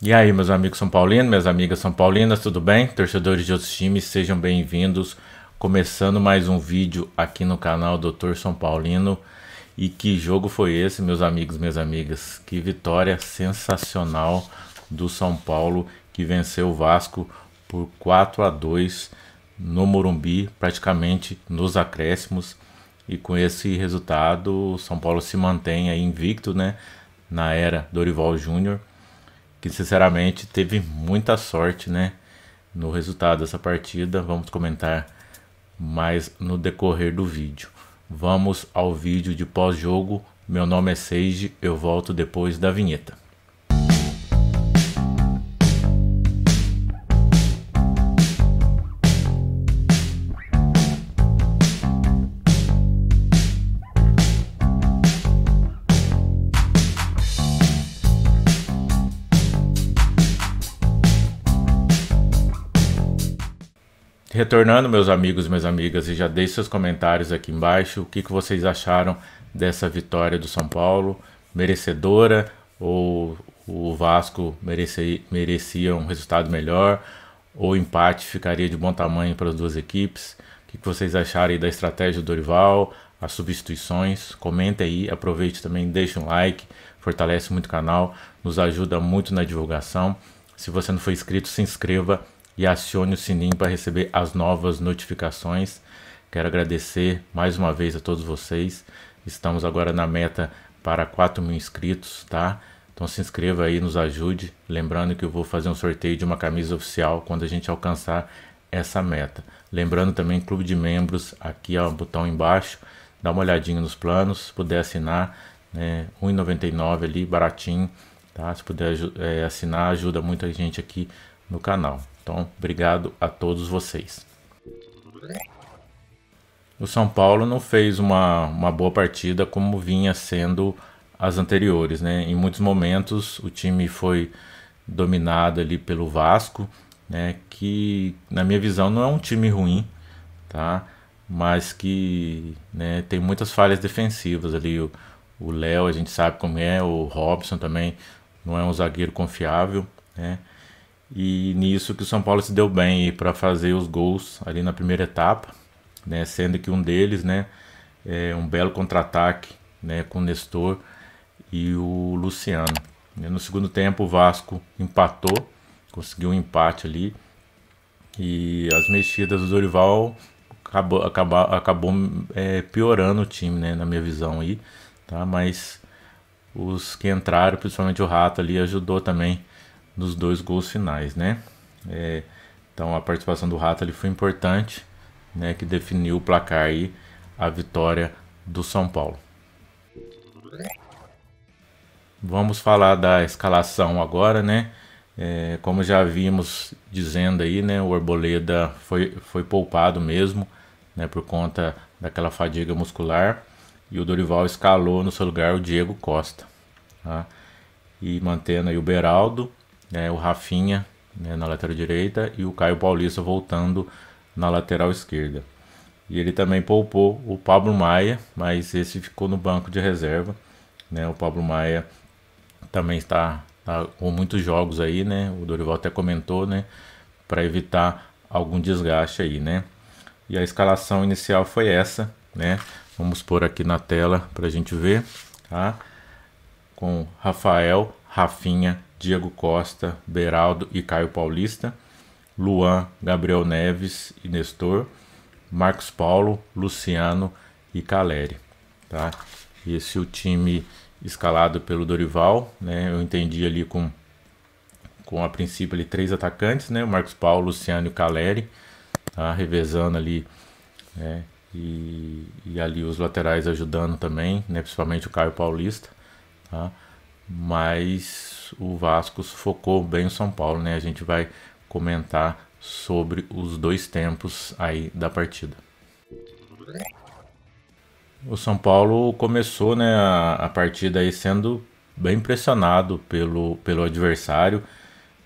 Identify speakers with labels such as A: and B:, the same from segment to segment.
A: E aí, meus amigos são paulinos, minhas amigas são paulinas, tudo bem? Torcedores de outros times, sejam bem-vindos. Começando mais um vídeo aqui no canal Doutor São Paulino. E que jogo foi esse, meus amigos, minhas amigas? Que vitória sensacional do São Paulo, que venceu o Vasco por 4 a 2 no Morumbi, praticamente nos acréscimos. E com esse resultado, o São Paulo se mantém invicto, né? Na era Dorival Júnior que sinceramente teve muita sorte, né? No resultado dessa partida. Vamos comentar mais no decorrer do vídeo. Vamos ao vídeo de pós-jogo. Meu nome é Seiji, eu volto depois da vinheta. Retornando, meus amigos e minhas amigas, e já deixe seus comentários aqui embaixo. O que, que vocês acharam dessa vitória do São Paulo? Merecedora ou o Vasco merecia, merecia um resultado melhor? Ou empate ficaria de bom tamanho para as duas equipes? O que, que vocês acharam aí da estratégia do Dorival? As substituições? Comenta aí, aproveite também, deixa um like, fortalece muito o canal, nos ajuda muito na divulgação. Se você não for inscrito, se inscreva e acione o sininho para receber as novas notificações. Quero agradecer mais uma vez a todos vocês. Estamos agora na meta para 4 mil inscritos, tá? Então se inscreva aí, nos ajude. Lembrando que eu vou fazer um sorteio de uma camisa oficial quando a gente alcançar essa meta. Lembrando também, clube de membros, aqui ó, botão embaixo. Dá uma olhadinha nos planos, se puder assinar, né, R$1,99 ali, baratinho. Tá? Se puder é, assinar, ajuda muita gente aqui no canal. Então, obrigado a todos vocês. O São Paulo não fez uma, uma boa partida como vinha sendo as anteriores, né? Em muitos momentos o time foi dominado ali pelo Vasco, né? Que na minha visão não é um time ruim, tá? Mas que né, tem muitas falhas defensivas ali. O Léo a gente sabe como é, o Robson também não é um zagueiro confiável, né? E nisso que o São Paulo se deu bem para fazer os gols ali na primeira etapa, né? sendo que um deles, né, é um belo contra-ataque, né, com o Nestor e o Luciano. Né, no segundo tempo o Vasco empatou, conseguiu um empate ali. E as mexidas do Dorival acabou, acabou, acabou é, piorando o time, né, na minha visão aí, tá? Mas os que entraram, principalmente o Rato ali, ajudou também dos dois gols finais, né? É, então a participação do Rato ali foi importante, né? Que definiu o placar aí, a vitória do São Paulo. Vamos falar da escalação agora, né? É, como já vimos dizendo aí, né? O Arboleda foi, foi poupado mesmo, né? Por conta daquela fadiga muscular. E o Dorival escalou no seu lugar o Diego Costa. Tá? E mantendo aí o Beraldo, né, o Rafinha né, na lateral direita e o Caio Paulista voltando na lateral esquerda. E ele também poupou o Pablo Maia, mas esse ficou no banco de reserva. Né? O Pablo Maia também está, está com muitos jogos aí, né? O Dorival até comentou, né? Para evitar algum desgaste aí, né? E a escalação inicial foi essa, né? Vamos pôr aqui na tela para a gente ver, tá? Com Rafael, Rafinha, Diego Costa, Beraldo e Caio Paulista, Luan, Gabriel Neves e Nestor, Marcos Paulo, Luciano e Caleri. Tá? Esse é o time escalado pelo Dorival, né? Eu entendi ali com com a princípio ali três atacantes, né? O Marcos Paulo, Luciano e o Caleri, tá? revezando ali, né? E, e ali os laterais ajudando também, né? Principalmente o Caio Paulista, tá? Mas o Vasco sufocou bem o São Paulo, né? A gente vai comentar sobre os dois tempos aí da partida. O São Paulo começou né, a, a partida aí sendo bem pressionado pelo, pelo adversário,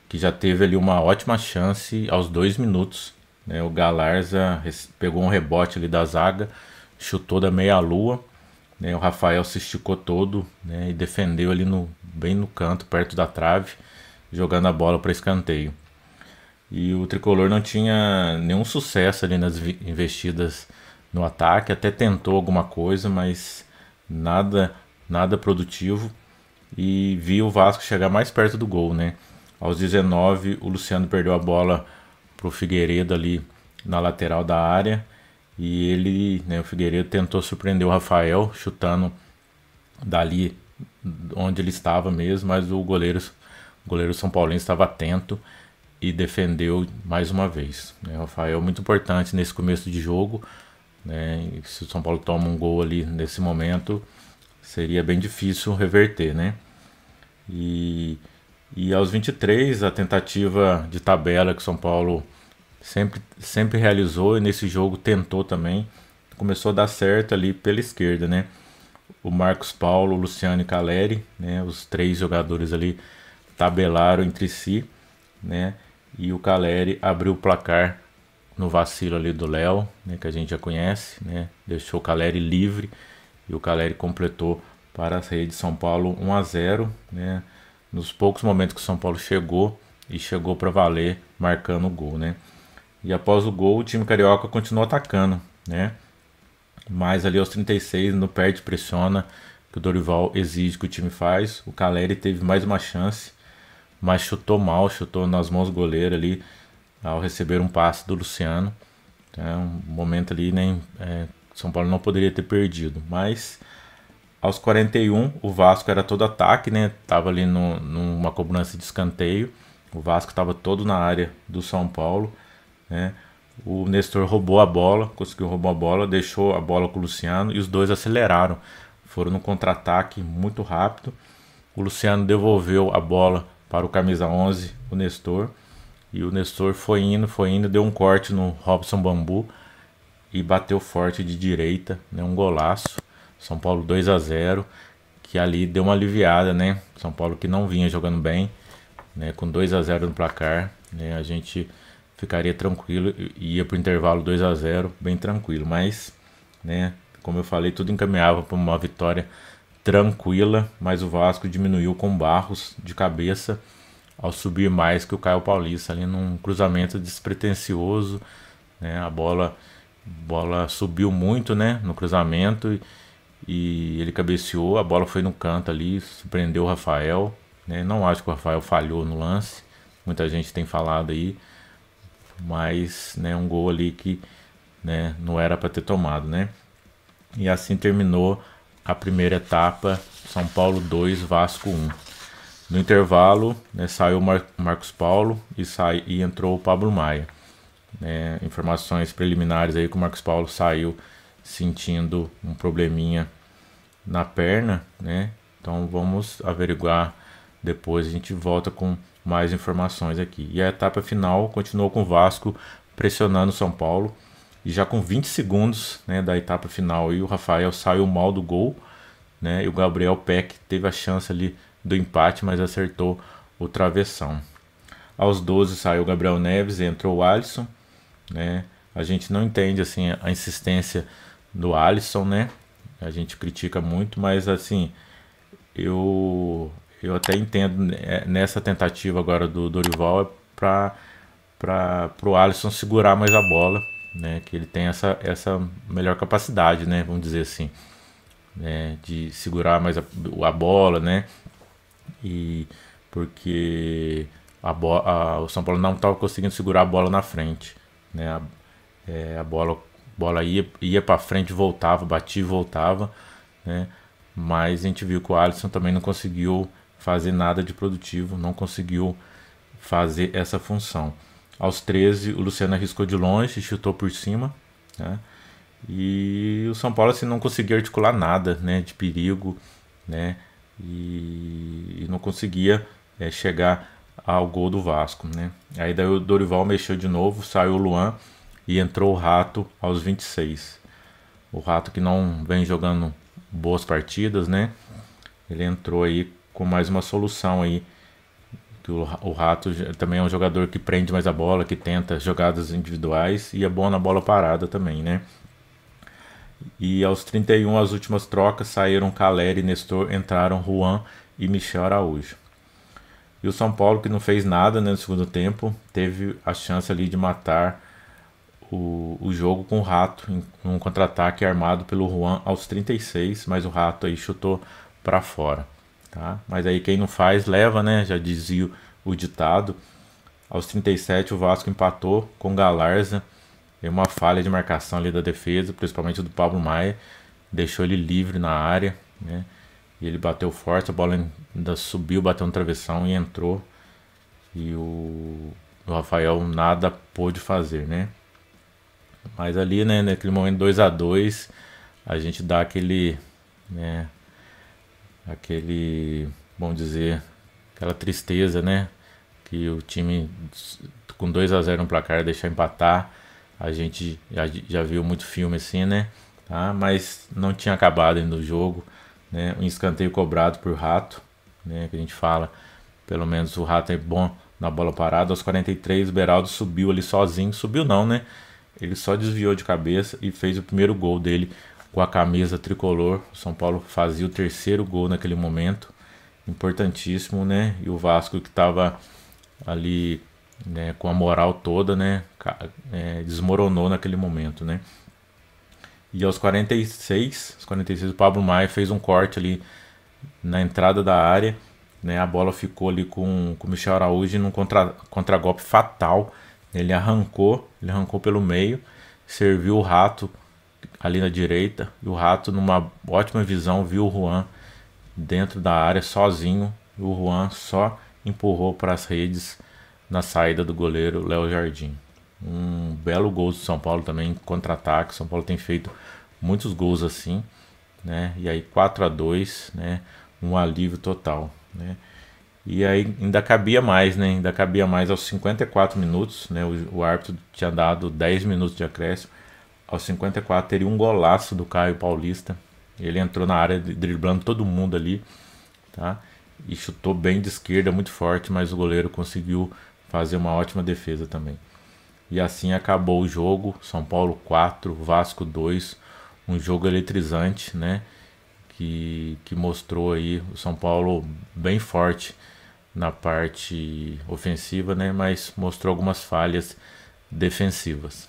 A: que já teve ali uma ótima chance aos dois minutos. Né? O Galarza pegou um rebote ali da zaga, chutou da meia-lua né? O Rafael se esticou todo né? e defendeu ali no, bem no canto, perto da trave, jogando a bola para escanteio. E o tricolor não tinha nenhum sucesso ali nas investidas no ataque, até tentou alguma coisa, mas nada, nada produtivo. E viu o Vasco chegar mais perto do gol, né? Aos 19, o Luciano perdeu a bola para o Figueiredo ali na lateral da área. E ele, né, o Figueiredo tentou surpreender o Rafael chutando dali onde ele estava mesmo, mas o goleiro, o goleiro São Paulino estava atento e defendeu mais uma vez. Né? Rafael muito importante nesse começo de jogo. Né? Se o São Paulo toma um gol ali nesse momento, seria bem difícil reverter, né? E, e aos 23, a tentativa de tabela que o São Paulo sempre, sempre realizou e nesse jogo tentou também. Começou a dar certo ali pela esquerda, né? O Marcos Paulo, o Luciano e Caleri, né? Os três jogadores ali tabelaram entre si, né? E o Caleri abriu o placar no vacilo ali do Léo, né? Que a gente já conhece, né? Deixou o Caleri livre e o Caleri completou para a rede de São Paulo 1 a 0, né? Nos poucos momentos que o São Paulo chegou e chegou para valer, marcando o gol, né? E após o gol, o time carioca continuou atacando, né? Mas ali aos 36, no perde, pressiona, que o Dorival exige que o time faz. O Caleri teve mais uma chance, mas chutou mal, chutou nas mãos do goleiro ali, ao receber um passe do Luciano. É um momento ali, nem é, São Paulo não poderia ter perdido. Mas aos 41, o Vasco era todo ataque, né? Tava ali no, numa cobrança de escanteio. O Vasco estava todo na área do São Paulo né? O Nestor roubou a bola, conseguiu roubar a bola, deixou a bola com o Luciano e os dois aceleraram. Foram no contra-ataque muito rápido. O Luciano devolveu a bola para o camisa 11, o Nestor. E o Nestor foi indo, foi indo, deu um corte no Robson Bambu e bateu forte de direita, né? um golaço. São Paulo 2 a 0, que ali deu uma aliviada, né? São Paulo que não vinha jogando bem, né? com 2 a 0 no placar, né? A gente ficaria tranquilo, ia para o intervalo 2 a 0 bem tranquilo, mas, né, como eu falei, tudo encaminhava para uma vitória tranquila, mas o Vasco diminuiu com Barros de cabeça ao subir mais que o Caio Paulista ali num cruzamento despretensioso, né, a bola bola subiu muito, né, no cruzamento e, e ele cabeceou, a bola foi no canto ali, surpreendeu o Rafael, né? Não acho que o Rafael falhou no lance. Muita gente tem falado aí, mas né, um gol ali que né, não era para ter tomado, né? E assim terminou a primeira etapa, São Paulo 2, Vasco 1. No intervalo, né, saiu Mar Marcos Paulo e, sai e entrou o Pablo Maia. Né, informações preliminares aí que o Marcos Paulo saiu sentindo um probleminha na perna, né? Então vamos averiguar depois, a gente volta com mais informações aqui. E a etapa final continuou com o Vasco pressionando o São Paulo. E já com 20 segundos né, da etapa final, e o Rafael saiu mal do gol. Né, e o Gabriel Peck teve a chance ali do empate, mas acertou o travessão. Aos 12 saiu o Gabriel Neves, entrou o Alisson. Né? A gente não entende assim a insistência do Alisson, né? A gente critica muito, mas assim, eu eu até entendo né, é, nessa tentativa agora do Dorival é para para o Alisson segurar mais a bola, né? Que ele tem essa, essa melhor capacidade, né? Vamos dizer assim, né? De segurar mais a, a bola, né? E porque a a, o São Paulo não estava conseguindo segurar a bola na frente, né? A, é, a bola, bola ia, ia para frente, voltava, batia e voltava, né? Mas a gente viu que o Alisson também não conseguiu fazer nada de produtivo, não conseguiu fazer essa função. Aos 13, o Luciano arriscou de longe, chutou por cima, né? E o São Paulo assim, não conseguia articular nada, né, de perigo, né? E, e não conseguia é, chegar ao gol do Vasco, né? Aí daí o Dorival mexeu de novo, saiu o Luan e entrou o Rato aos 26. O Rato que não vem jogando boas partidas, né? Ele entrou aí com mais uma solução aí. Que o, o Rato também é um jogador que prende mais a bola, que tenta jogadas individuais e é bom na bola parada também, né? E aos 31, as últimas trocas saíram Caleri e Nestor, entraram Juan e Michel Araújo. E o São Paulo, que não fez nada né, no segundo tempo, teve a chance ali de matar o, o jogo com o Rato, em um contra-ataque armado pelo Juan aos 36, mas o Rato aí chutou para fora tá? Mas aí quem não faz leva, né? Já dizia o ditado. Aos 37 o Vasco empatou com o Galarza. Deu uma falha de marcação ali da defesa, principalmente do Pablo Maia, deixou ele livre na área, né? E ele bateu forte, a bola ainda subiu, bateu no travessão e entrou. E o, o Rafael nada pôde fazer, né? Mas ali, né, naquele momento 2 a 2 a gente dá aquele, né, aquele, bom dizer, aquela tristeza, né? Que o time com 2 a 0 no placar deixar empatar. A gente já, já, viu muito filme assim, né? Tá? Mas não tinha acabado ainda o jogo, né? Um escanteio cobrado por Rato, né? Que a gente fala, pelo menos o Rato é bom na bola parada. Aos 43, o Beraldo subiu ali sozinho. Subiu não, né? Ele só desviou de cabeça e fez o primeiro gol dele com a camisa tricolor. O São Paulo fazia o terceiro gol naquele momento, importantíssimo, né? E o Vasco que estava ali né, com a moral toda, né? É, desmoronou naquele momento, né? E aos 46, aos 46 o Pablo Maia fez um corte ali na entrada da área, né? A bola ficou ali com, com o Michel Araújo num contra, golpe fatal. Ele arrancou, ele arrancou pelo meio, serviu o rato ali na direita. E o rato, numa ótima visão, viu o Juan dentro da área sozinho. E o Juan só empurrou para as redes na saída do goleiro Léo Jardim. Um belo gol do São Paulo também, contra-ataque. São Paulo tem feito muitos gols assim, né? E aí 4 a 2, né? Um alívio total, né? E aí ainda cabia mais, né? Ainda cabia mais aos 54 minutos, né? O, o árbitro tinha dado 10 minutos de acréscimo aos 54, teria um golaço do Caio Paulista. Ele entrou na área driblando todo mundo ali, tá? E chutou bem de esquerda, muito forte, mas o goleiro conseguiu fazer uma ótima defesa também. E assim acabou o jogo, São Paulo 4, Vasco 2, um jogo eletrizante, né? Que, que mostrou aí o São Paulo bem forte na parte ofensiva, né? Mas mostrou algumas falhas defensivas.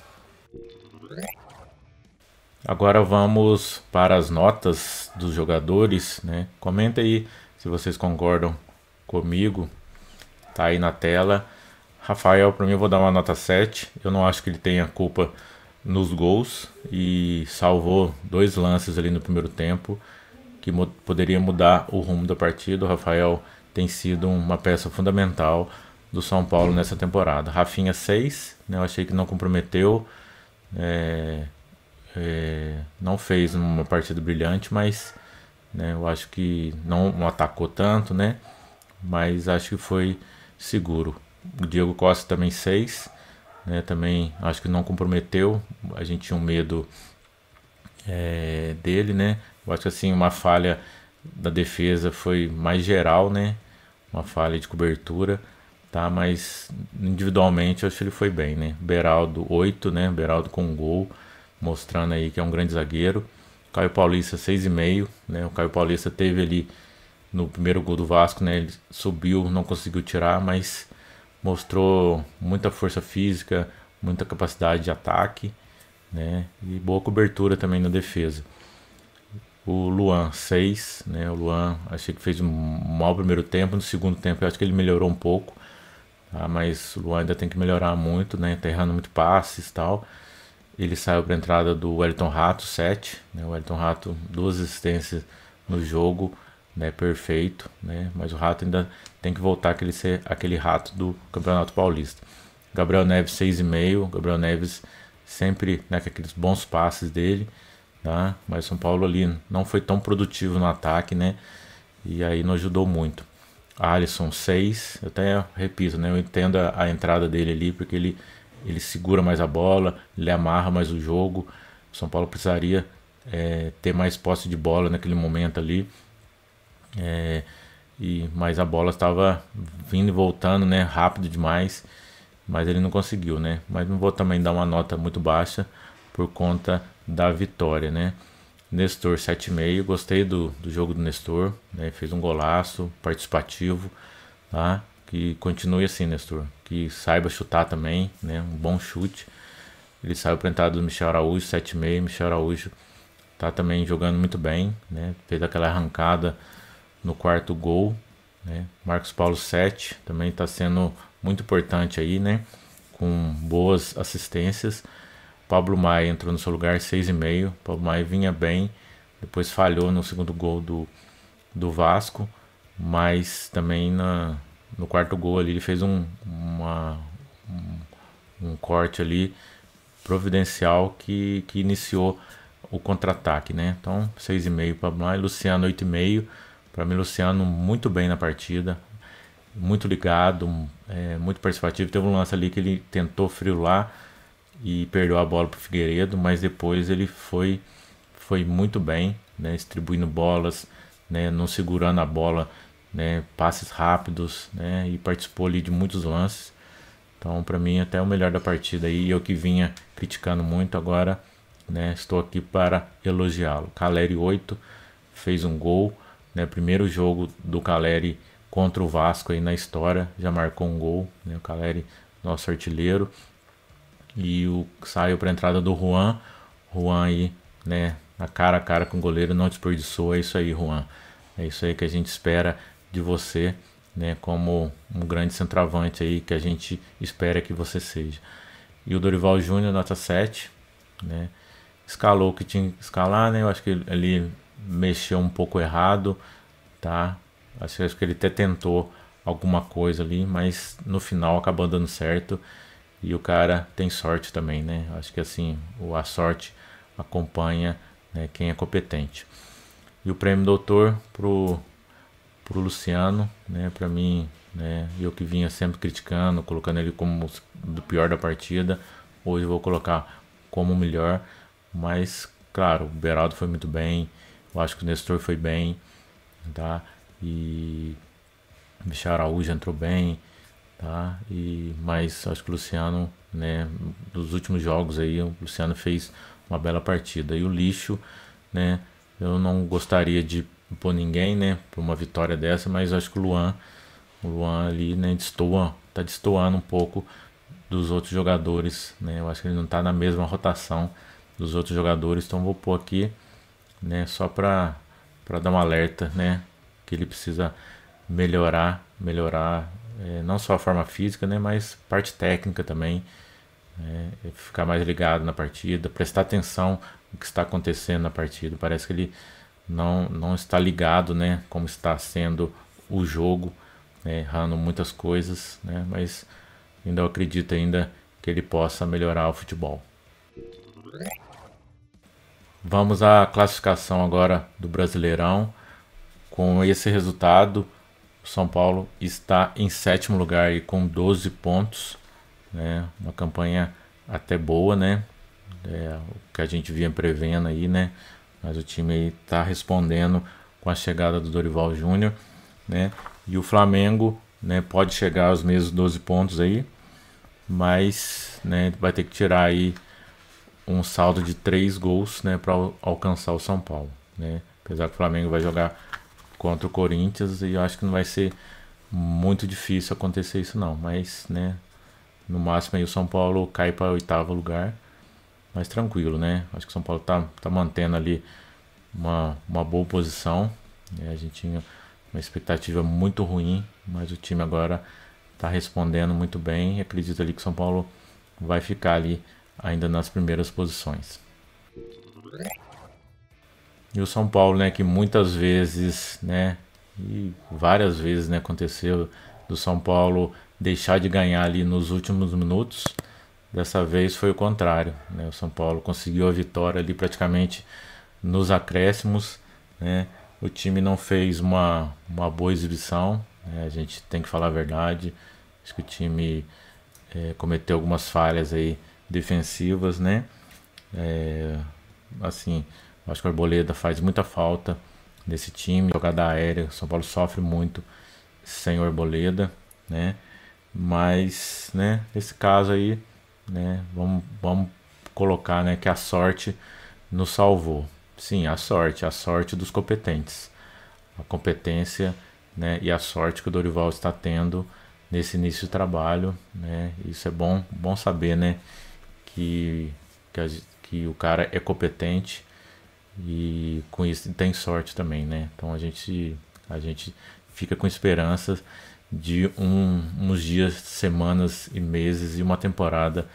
A: Agora vamos para as notas dos jogadores, né? Comenta aí se vocês concordam comigo. Tá aí na tela. Rafael, para mim, eu vou dar uma nota 7. Eu não acho que ele tenha culpa nos gols e salvou dois lances ali no primeiro tempo que poderia mudar o rumo da partida. O Rafael tem sido uma peça fundamental do São Paulo nessa temporada. Rafinha 6, né? eu achei que não comprometeu. É... É, não fez uma partida brilhante, mas né, eu acho que não atacou tanto, né? Mas acho que foi seguro. O Diego Costa também 6, né? Também acho que não comprometeu. A gente tinha um medo é, dele, né? Eu acho que assim, uma falha da defesa foi mais geral, né? Uma falha de cobertura, tá? Mas individualmente acho que ele foi bem, né? Beraldo 8, né? Beraldo com gol mostrando aí que é um grande zagueiro. Caio Paulista 6,5, né? O Caio Paulista teve ali no primeiro gol do Vasco, né? Ele subiu, não conseguiu tirar, mas mostrou muita força física, muita capacidade de ataque, né? E boa cobertura também na defesa. O Luan 6, né? O Luan achei que fez um mau primeiro tempo, no segundo tempo eu acho que ele melhorou um pouco. Tá? Mas o Luan ainda tem que melhorar muito, né? Tá errando muito passes e tal. Ele saiu para a entrada do Elton Rato, 7. Né? O Elton Rato, duas assistências no jogo, né? perfeito. Né? Mas o Rato ainda tem que voltar aquele, ser, aquele rato do Campeonato Paulista. Gabriel Neves, 6,5. Gabriel Neves sempre né, com aqueles bons passes dele. Tá? Mas São Paulo ali não foi tão produtivo no ataque, né? E aí não ajudou muito. Alisson 6, eu até repito, né? Eu entendo a, a entrada dele ali, porque ele ele segura mais a bola, ele amarra mais o jogo. O São Paulo precisaria é, ter mais posse de bola naquele momento ali. É, e, mas a bola estava vindo e voltando, né? Rápido demais. Mas ele não conseguiu, né? Mas não vou também dar uma nota muito baixa por conta da vitória, né? Nestor 7,5. Gostei do, do jogo do Nestor, né? Fez um golaço participativo, tá? Que continue assim, Nestor. Que saiba chutar também, né? Um bom chute. Ele saiu enfrentado do Michel Araújo, 7,5. Michel Araújo tá também jogando muito bem, né? Fez aquela arrancada no quarto gol, né? Marcos Paulo 7 também está sendo muito importante aí, né? Com boas assistências. Pablo Maia entrou no seu lugar, 6,5. Pablo Maia vinha bem, depois falhou no segundo gol do, do Vasco, mas também na, no quarto gol ali, ele fez um, uma, um, um corte ali providencial que, que iniciou o contra-ataque, né? Então, 6,5 para Blay, Luciano 8,5. Para mim, Luciano muito bem na partida, muito ligado, é, muito participativo. Teve um lance ali que ele tentou lá e perdeu a bola para o Figueiredo, mas depois ele foi, foi muito bem, né? distribuindo bolas, né? não segurando a bola né, passes rápidos, né, e participou ali de muitos lances. Então, para mim, até o melhor da partida e eu que vinha criticando muito, agora, né, estou aqui para elogiá-lo. Caleri 8 fez um gol, né, primeiro jogo do Caleri contra o Vasco aí na história, já marcou um gol, né, o Caleri, nosso artilheiro. E o saiu para a entrada do Juan, Juan aí, né, na cara a cara com o goleiro, não desperdiçou, é isso aí, Juan. É isso aí que a gente espera de você, né, como um grande centroavante aí que a gente espera que você seja. E o Dorival Júnior, nota 7, né, escalou o que tinha que escalar, né, eu acho que ele mexeu um pouco errado, tá, acho, acho que ele até tentou alguma coisa ali, mas no final acabou dando certo e o cara tem sorte também, né, acho que assim, a sorte acompanha né, quem é competente. E o prêmio doutor pro para o Luciano, né? Para mim, né? Eu que vinha sempre criticando, colocando ele como do pior da partida, hoje vou colocar como o melhor. Mas, claro, o Beraldo foi muito bem, eu acho que o Nestor foi bem, tá? E o Michel Araújo entrou bem, tá? E mas acho que o Luciano, né? Dos últimos jogos aí, o Luciano fez uma bela partida e o lixo, né? Eu não gostaria de por ninguém, né? Por uma vitória dessa, mas acho que o Luan, o Luan ali, né, destoa, tá destoando um pouco dos outros jogadores, né? Eu acho que ele não tá na mesma rotação dos outros jogadores, então vou pôr aqui, né, só para para dar um alerta, né, que ele precisa melhorar, melhorar é, não só a forma física, né, mas parte técnica também, né, é, ficar mais ligado na partida, prestar atenção no que está acontecendo na partida. Parece que ele não, não está ligado, né? Como está sendo o jogo, né, errando muitas coisas, né? Mas ainda eu acredito ainda que ele possa melhorar o futebol. Vamos à classificação agora do Brasileirão. Com esse resultado, o São Paulo está em sétimo lugar e com 12 pontos. Né? Uma campanha até boa, né? É, o que a gente vinha prevendo aí, né? Mas o time está respondendo com a chegada do Dorival Júnior, né? E o Flamengo, né, pode chegar aos mesmos 12 pontos aí, mas, né, vai ter que tirar aí um saldo de 3 gols, né, para alcançar o São Paulo, né? Apesar que o Flamengo vai jogar contra o Corinthians e eu acho que não vai ser muito difícil acontecer isso não, mas, né, no máximo aí o São Paulo cai para o oitavo lugar mais tranquilo, né? Acho que o São Paulo está tá mantendo ali uma, uma boa posição. Né? A gente tinha uma expectativa muito ruim, mas o time agora está respondendo muito bem e acredito ali que o São Paulo vai ficar ali ainda nas primeiras posições. E o São Paulo, né, que muitas vezes, né, e várias vezes, né, aconteceu do São Paulo deixar de ganhar ali nos últimos minutos Dessa vez foi o contrário. Né? O São Paulo conseguiu a vitória ali praticamente nos acréscimos. Né? O time não fez uma, uma boa exibição, né? a gente tem que falar a verdade. Acho que o time é, cometeu algumas falhas aí defensivas, né? É, assim, acho que o Arboleda faz muita falta nesse time. Jogada aérea, o São Paulo sofre muito sem o Arboleda, né? Mas, né, nesse caso aí, né? Vamos, vamos colocar, né, que a sorte nos salvou. Sim, a sorte, a sorte dos competentes. A competência, né, e a sorte que o Dorival está tendo nesse início de trabalho, né? Isso é bom, bom saber, né, que que, a, que o cara é competente e com isso tem sorte também, né? Então a gente a gente fica com esperanças de um, uns dias, semanas e meses e uma temporada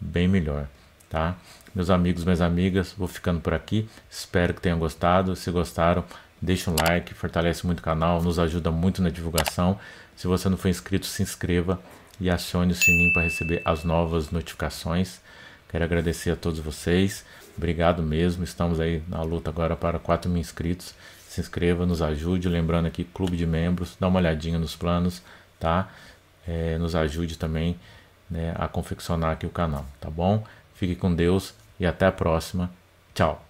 A: bem melhor, tá? Meus amigos, minhas amigas, vou ficando por aqui. Espero que tenham gostado. Se gostaram, deixa um like, fortalece muito o canal, nos ajuda muito na divulgação. Se você não for inscrito, se inscreva e acione o sininho para receber as novas notificações. Quero agradecer a todos vocês. Obrigado mesmo. Estamos aí na luta agora para 4 mil inscritos se inscreva, nos ajude. Lembrando aqui, clube de membros, dá uma olhadinha nos planos, tá? É, nos ajude também né, a confeccionar aqui o canal, tá bom? Fique com Deus e até a próxima. Tchau!